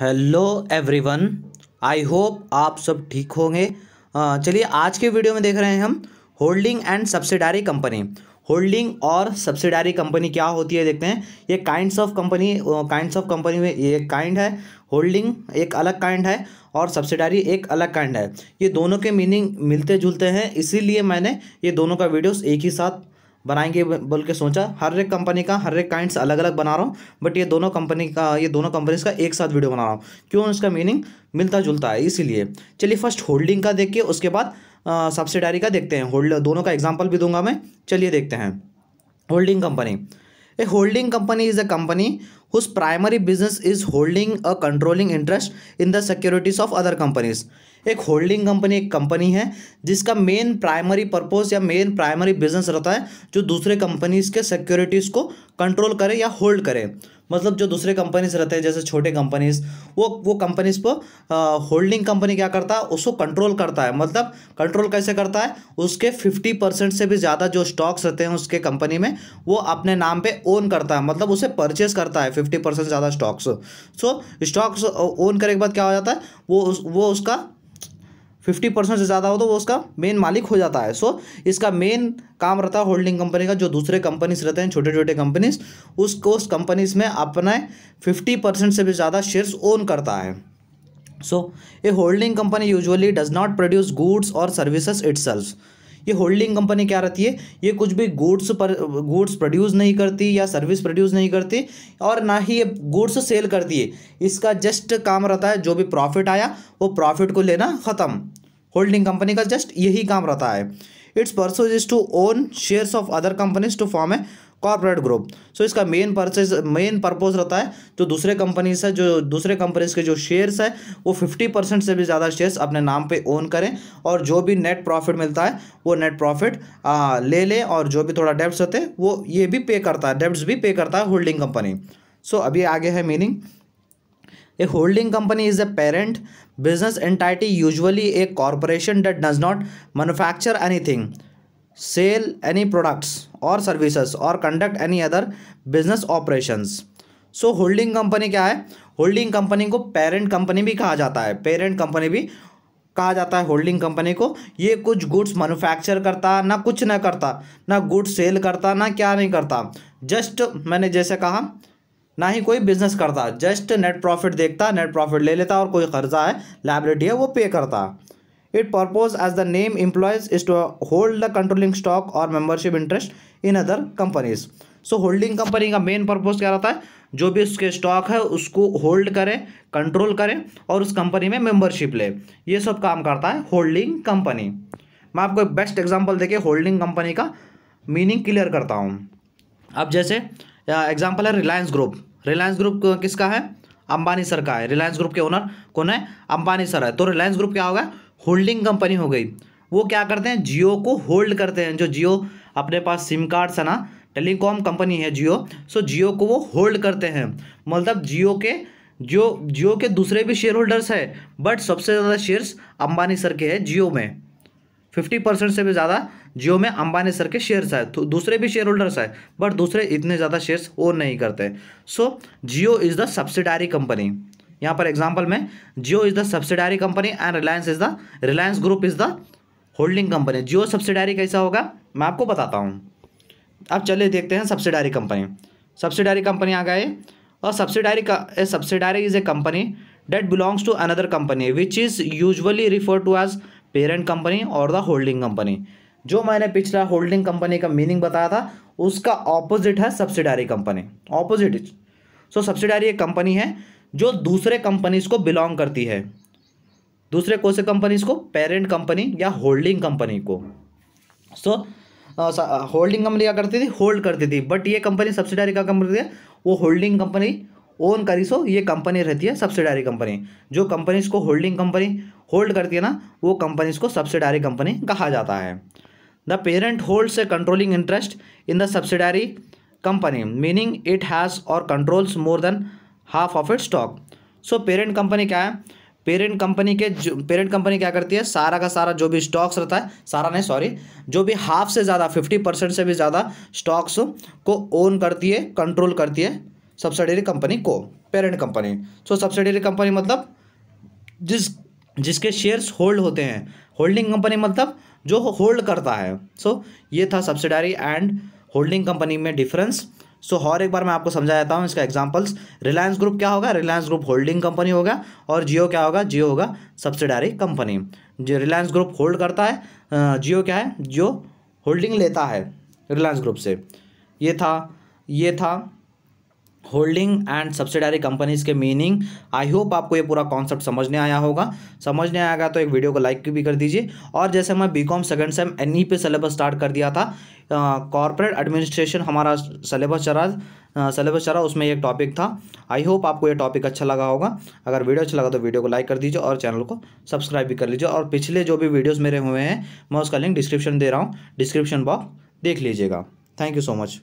hello everyone I hope आप सब ठीक होंगे चलिए आज के वीडियो में देख रहे हैं हम holding and subsidiary company holding और सब्सिडारी कंपनी क्या होती है देखते हैं ये kinds of company kinds of company में ये काइंड है होल्डिंग एक अलग काइंड है और सब्सिडारी एक अलग काइंड है ये दोनों के मीनिंग मिलते जुलते हैं इसीलिए मैंने ये दोनों का वीडियोस एक ही साथ बनाएंगे बोल के सोचा हर एक कंपनी का हर एक काइंड अलग अलग बना रहा हूँ बट ये दोनों कंपनी का ये दोनों कंपनीज का एक साथ वीडियो बना रहा हूँ क्यों इसका मीनिंग मिलता जुलता है इसीलिए चलिए फर्स्ट होल्डिंग का देख के उसके बाद सब्सिडारी का देखते हैं होल्ड दोनों का एग्जाम्पल भी दूंगा मैं चलिए देखते हैं holding company a holding company is a company whose primary business is holding a controlling interest in the securities of other companies एक होल्डिंग कंपनी एक कंपनी है जिसका मेन प्राइमरी पर्पज या मेन प्राइमरी बिजनेस रहता है जो दूसरे companies के सिक्योरिटीज को कंट्रोल करे या होल्ड करे मतलब जो दूसरे कंपनीज रहते हैं जैसे छोटे कंपनीज वो वो कंपनीज को होल्डिंग कंपनी क्या करता है उसको कंट्रोल करता है मतलब कंट्रोल कैसे करता है उसके फिफ्टी परसेंट से भी ज़्यादा जो स्टॉक्स रहते हैं उसके कंपनी में वो अपने नाम पे ओन करता है मतलब उसे परचेज करता है फिफ्टी परसेंट ज़्यादा स्टॉक्स सो स्टॉक्स ओन करने के बाद क्या हो जाता है वो उस, वो उसका फिफ्टी परसेंट से ज़्यादा हो तो वो उसका मेन मालिक हो जाता है सो इसका मेन काम रहता है होल्डिंग कंपनी का जो दूसरे कंपनीज रहते हैं छोटे छोटे कंपनीज उसको उस कंपनीज में अपने फिफ्टी परसेंट से भी ज़्यादा शेयर्स ओन करता है so a holding company usually does not produce goods और सर्विसेज इट्सल्फ ये होल्डिंग कंपनी क्या रहती है ये कुछ भी गुड्स पर गुड्स प्रोड्यूस नहीं करती या सर्विस प्रोड्यूस नहीं करती और ना ही ये गुड्स सेल करती है इसका जस्ट काम रहता है जो भी प्रॉफिट आया वो प्रॉफिट को लेना ख़त्म होल्डिंग कंपनी का जस्ट यही काम रहता है its purpose is to own shares of other companies to form a corporate group so इसका मेन परचेज मेन पर्पज रहता है जो दूसरे कंपनीज है जो दूसरे कंपनीज के जो शेयर्स है वो फिफ्टी परसेंट से भी ज़्यादा शेयर्स अपने नाम पे ओन करें और जो भी नेट प्रॉफिट मिलता है वो नेट प्रॉफिट ले लें और जो भी थोड़ा डेब्ट्स होते हैं वो ये भी पे करता है डेब्ट्स भी पे करता है होल्डिंग कंपनी सो so, अभी आगे है meaning a holding company is a parent business entity usually a corporation that does not manufacture anything sell any products और सर्विसेज और conduct any other business operations so holding company क्या है holding company को parent company भी कहा जाता है parent company भी कहा जाता है होल्डिंग कंपनी को ये कुछ गुड्स मैनुफैक्चर करता ना कुछ ना करता ना गुड्स सेल करता ना क्या नहीं करता जस्ट मैंने जैसे कहा ना ही कोई बिजनेस करता जस्ट नेट प्रॉफिट देखता नेट प्रॉफिट ले लेता और कोई कर्जा है लाइबिलिटी है वो पे करता it purpose as the name implies is to hold the controlling stock और membership interest in other companies so holding company का मेन पर्पोज क्या रहता है जो भी उसके स्टॉक है उसको होल्ड करें कंट्रोल करें और उस कंपनी में मेंबरशिप ले ये सब काम करता है होल्डिंग कंपनी मैं आपको एक बेस्ट एग्जांपल देके होल्डिंग कंपनी का मीनिंग क्लियर करता हूँ अब जैसे एग्जाम्पल है रिलायंस ग्रुप रिलायंस ग्रुप किसका है अंबानी सर का है रिलायंस ग्रुप के ओनर कौन है अंबानी सर है तो रिलायंस ग्रुप क्या होगा होल्डिंग कंपनी हो गई वो क्या करते हैं जियो को होल्ड करते हैं जो जियो अपने पास सिम कार्ड्स है ना टेलीकॉम कंपनी है जियो सो जियो को वो होल्ड करते हैं मतलब जियो के जियो जियो के दूसरे भी शेयर होल्डर्स है बट सबसे ज़्यादा शेयर्स अंबानी सर के हैं जियो में फिफ्टी परसेंट से भी ज़्यादा जियो में अंबानी सर के शेयर्स है तो दूसरे भी शेयर होल्डर्स है बट दूसरे इतने ज़्यादा शेयर्स ओन नहीं करते so Jio is the subsidiary company यहाँ पर एग्जाम्पल में Jio is the subsidiary company and Reliance is the Reliance group is the holding company Jio subsidiary कैसा होगा मैं आपको बताता हूँ अब चलिए देखते हैं सब्सिडारी कंपनी सब्सिडारी कंपनी आ गए और सब्सिडारी का subsidiary is a company that belongs to another company which is usually refer to as parent company और द होल्डिंग कंपनी जो मैंने पिछला होल्डिंग कंपनी का मीनिंग बताया था उसका ऑपोजिट है subsidiary company opposite so subsidiary एक कंपनी है जो दूसरे कंपनीज को बिलोंग करती है दूसरे कौन से कंपनीज को पेरेंट कंपनी या होल्डिंग कंपनी को सो होल्डिंग कंपनी क्या करती थी होल्ड करती थी बट ये कंपनी सब्सिडारी का कंपनी है वो होल्डिंग कंपनी ओन करी सो ये कंपनी रहती है सब्सिडारी कंपनी जो कंपनीज को होल्डिंग कंपनी होल्ड करती है ना वो कंपनी को सब्सिडारी कंपनी कहा जाता है the parent holds a controlling interest in the subsidiary company meaning it has और controls more than half of it stock so parent company क्या है पेरेंट कंपनी के जो पेरेंट कंपनी क्या करती है सारा का सारा जो भी स्टॉक्स रहता है सारा नहीं सॉरी जो भी हाफ से ज़्यादा फिफ्टी परसेंट से भी ज़्यादा स्टॉक्स को ओन करती है कंट्रोल करती है सब्सिडरी कंपनी को parent company so subsidiary company मतलब जिस जिसके शेयर्स होल्ड होते हैं होल्डिंग कंपनी मतलब जो होल्ड करता है सो so, ये था सब्सिडारी एंड होल्डिंग कंपनी में डिफरेंस सो so, और एक बार मैं आपको समझा देता हूँ इसका एग्जाम्पल्स रिलायंस ग्रुप क्या होगा रिलायंस ग्रुप होल्डिंग कंपनी होगा और जियो क्या होगा जियो होगा सब्सिडारी कंपनी जो रिलायंस ग्रुप होल्ड करता है जियो क्या है जियो होल्डिंग लेता है रिलायंस ग्रुप से ये था ये था होल्डिंग एंड सब्सिडारी कंपनीज के मीनिंग आई होप आपको ये पूरा कॉन्सेप्ट समझने आया होगा समझने आएगा तो एक वीडियो को लाइक भी कर दीजिए और जैसे मैं B com second sem N E पे सिलेबस स्टार्ट कर दिया था कॉरपोरेट एडमिनिस्ट्रेशन हमारा सलेबस चला सलेबस चला उसमें एक टॉपिक था आई होप आपको ये टॉपिक अच्छा लगा होगा अगर वीडियो अच्छा लगा तो वीडियो को लाइक कर दीजिए और चैनल को सब्सक्राइब भी कर लीजिए और पिछले जो भी वीडियोज़ मेरे हुए हैं मैं उसका लिंक डिस्क्रिप्शन दे रहा हूँ डिस्क्रिप्शन बॉक्स देख लीजिएगा थैंक यू सो मच